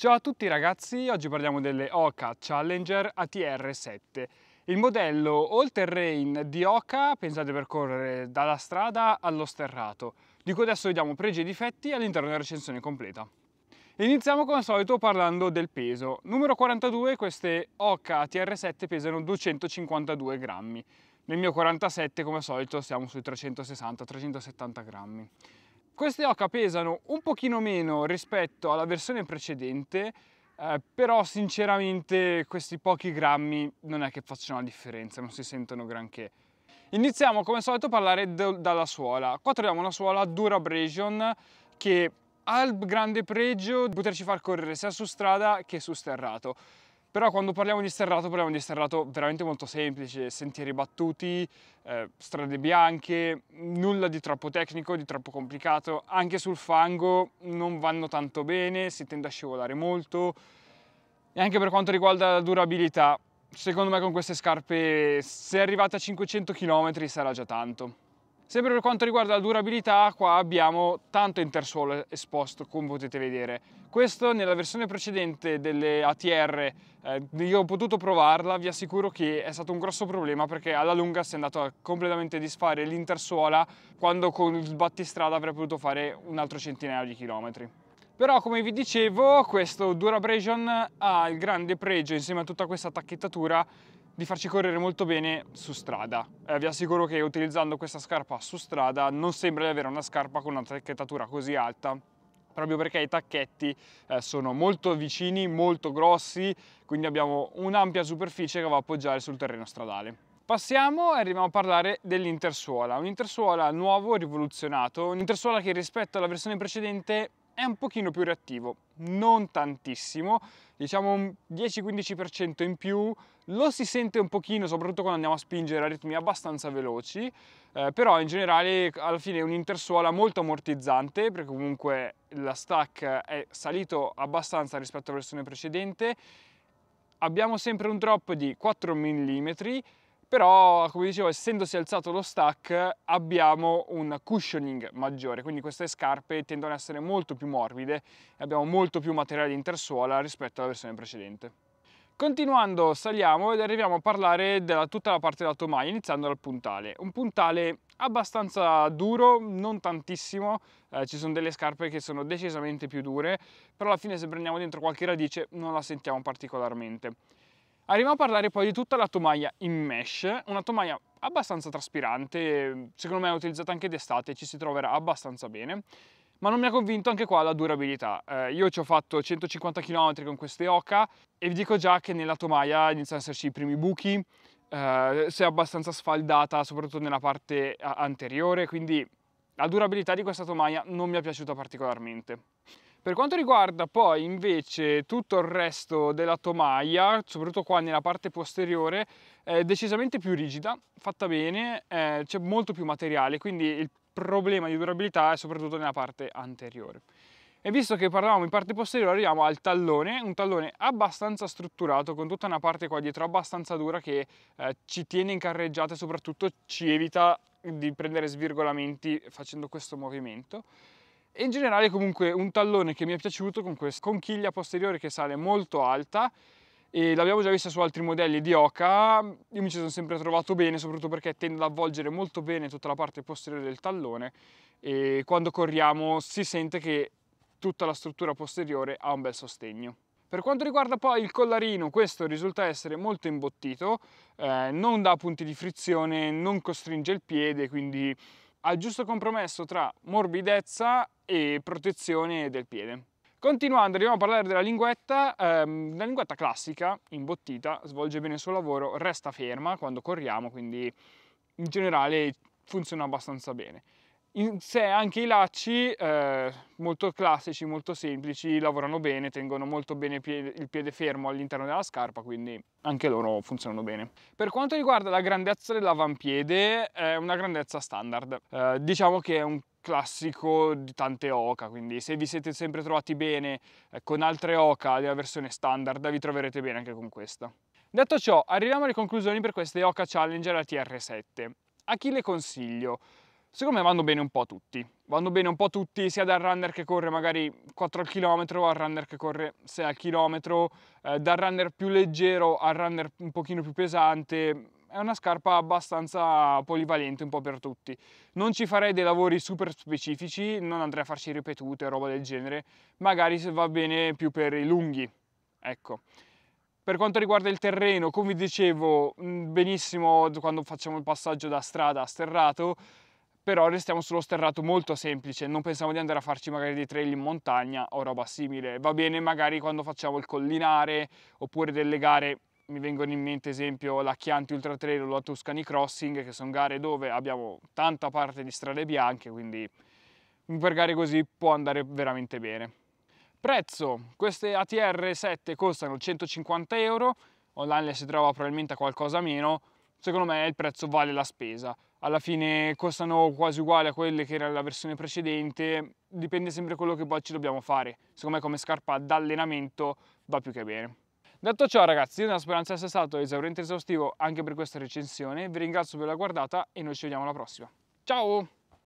Ciao a tutti ragazzi, oggi parliamo delle Oka Challenger ATR7. Il modello all terrain di Oka pensate per correre dalla strada allo sterrato. Di cui adesso vediamo pregi e difetti all'interno della recensione completa. Iniziamo come al solito parlando del peso. Numero 42, queste Oka ATR7 pesano 252 grammi. Nel mio 47 come al solito siamo sui 360-370 grammi. Queste oca pesano un pochino meno rispetto alla versione precedente, eh, però sinceramente questi pochi grammi non è che facciano la differenza, non si sentono granché. Iniziamo come al solito a parlare dalla suola. Qua troviamo una suola Durabrasion che ha il grande pregio di poterci far correre sia su strada che su sterrato. Però quando parliamo di sterrato parliamo di sterrato veramente molto semplice, sentieri battuti, eh, strade bianche, nulla di troppo tecnico, di troppo complicato, anche sul fango non vanno tanto bene, si tende a scivolare molto e anche per quanto riguarda la durabilità, secondo me con queste scarpe se arrivate a 500 km sarà già tanto. Sempre per quanto riguarda la durabilità, qua abbiamo tanto intersuolo esposto, come potete vedere. Questo nella versione precedente delle ATR, eh, io ho potuto provarla, vi assicuro che è stato un grosso problema perché alla lunga si è andato a completamente disfare l'intersuola quando con il battistrada avrei potuto fare un altro centinaio di chilometri. Però come vi dicevo questo Durabrasion ha il grande pregio insieme a tutta questa tacchettatura di farci correre molto bene su strada. Eh, vi assicuro che utilizzando questa scarpa su strada non sembra di avere una scarpa con una tacchettatura così alta proprio perché i tacchetti eh, sono molto vicini, molto grossi, quindi abbiamo un'ampia superficie che va a appoggiare sul terreno stradale. Passiamo e arriviamo a parlare dell'intersuola, un'intersuola nuovo rivoluzionato, un'intersuola che rispetto alla versione precedente è un pochino più reattivo, non tantissimo, diciamo un 10-15% in più, lo si sente un pochino soprattutto quando andiamo a spingere a ritmi abbastanza veloci, eh, però in generale alla fine è un'intersuola molto ammortizzante perché comunque la stack è salito abbastanza rispetto alla versione precedente, abbiamo sempre un drop di 4 mm però come dicevo essendosi alzato lo stack abbiamo un cushioning maggiore quindi queste scarpe tendono ad essere molto più morbide e abbiamo molto più materiale di intersuola rispetto alla versione precedente continuando saliamo ed arriviamo a parlare della tutta la parte della tomaia iniziando dal puntale un puntale abbastanza duro, non tantissimo, eh, ci sono delle scarpe che sono decisamente più dure, però alla fine se prendiamo dentro qualche radice non la sentiamo particolarmente. Arriviamo a parlare poi di tutta la tomaia in mesh, una tomaia abbastanza traspirante, secondo me è utilizzata anche d'estate, ci si troverà abbastanza bene ma non mi ha convinto anche qua la durabilità. Eh, io ci ho fatto 150 km con queste Oca e vi dico già che nella tomaia iniziano ad esserci i primi buchi, eh, si è abbastanza sfaldata soprattutto nella parte anteriore, quindi la durabilità di questa tomaia non mi è piaciuta particolarmente. Per quanto riguarda poi invece tutto il resto della tomaia, soprattutto qua nella parte posteriore, è decisamente più rigida, fatta bene, eh, c'è molto più materiale, quindi il problema di durabilità è soprattutto nella parte anteriore. E visto che parlavamo in parte posteriore arriviamo al tallone, un tallone abbastanza strutturato con tutta una parte qua dietro abbastanza dura che eh, ci tiene in carreggiata e soprattutto ci evita di prendere svirgolamenti facendo questo movimento in generale comunque un tallone che mi è piaciuto con questa conchiglia posteriore che sale molto alta e l'abbiamo già vista su altri modelli di Oca, io mi ci sono sempre trovato bene, soprattutto perché tende ad avvolgere molto bene tutta la parte posteriore del tallone e quando corriamo si sente che tutta la struttura posteriore ha un bel sostegno. Per quanto riguarda poi il collarino, questo risulta essere molto imbottito, eh, non dà punti di frizione, non costringe il piede, quindi al giusto compromesso tra morbidezza e protezione del piede. Continuando, andiamo a parlare della linguetta. Ehm, la linguetta classica, imbottita, svolge bene il suo lavoro, resta ferma quando corriamo, quindi in generale funziona abbastanza bene in sé anche i lacci eh, molto classici, molto semplici, lavorano bene, tengono molto bene il piede, fermo all'interno della scarpa, quindi anche loro funzionano bene. Per quanto riguarda la grandezza dell'avampiede, è una grandezza standard. Eh, diciamo che è un classico di tante oca, quindi se vi siete sempre trovati bene eh, con altre oca della versione standard, vi troverete bene anche con questa. Detto ciò, arriviamo alle conclusioni per queste Oca Challenger tr 7 A chi le consiglio? Secondo me vanno bene un po' tutti. Vanno bene un po' tutti, sia dal runner che corre magari 4 al chilometro al runner che corre 6 al chilometro, eh, dal runner più leggero al runner un pochino più pesante. È una scarpa abbastanza polivalente un po' per tutti. Non ci farei dei lavori super specifici, non andrei a farci ripetute o roba del genere. Magari se va bene più per i lunghi. Ecco. Per quanto riguarda il terreno, come vi dicevo mm, benissimo quando facciamo il passaggio da strada a sterrato, però restiamo sullo sterrato molto semplice, non pensiamo di andare a farci magari dei trail in montagna o roba simile, va bene magari quando facciamo il collinare oppure delle gare mi vengono in mente esempio la Chianti Ultra Trail o la Tuscany Crossing, che sono gare dove abbiamo tanta parte di strade bianche, quindi per gare così può andare veramente bene. Prezzo, queste ATR 7 costano 150 euro, online le si trova probabilmente a qualcosa meno, secondo me il prezzo vale la spesa. Alla fine costano quasi uguali a quelle che era la versione precedente, dipende sempre quello che poi ci dobbiamo fare. Secondo me come scarpa da allenamento va più che bene. Detto ciò ragazzi, io nella speranza di essere stato esauriente e esaustivo anche per questa recensione, vi ringrazio per la guardata e noi ci vediamo alla prossima. Ciao!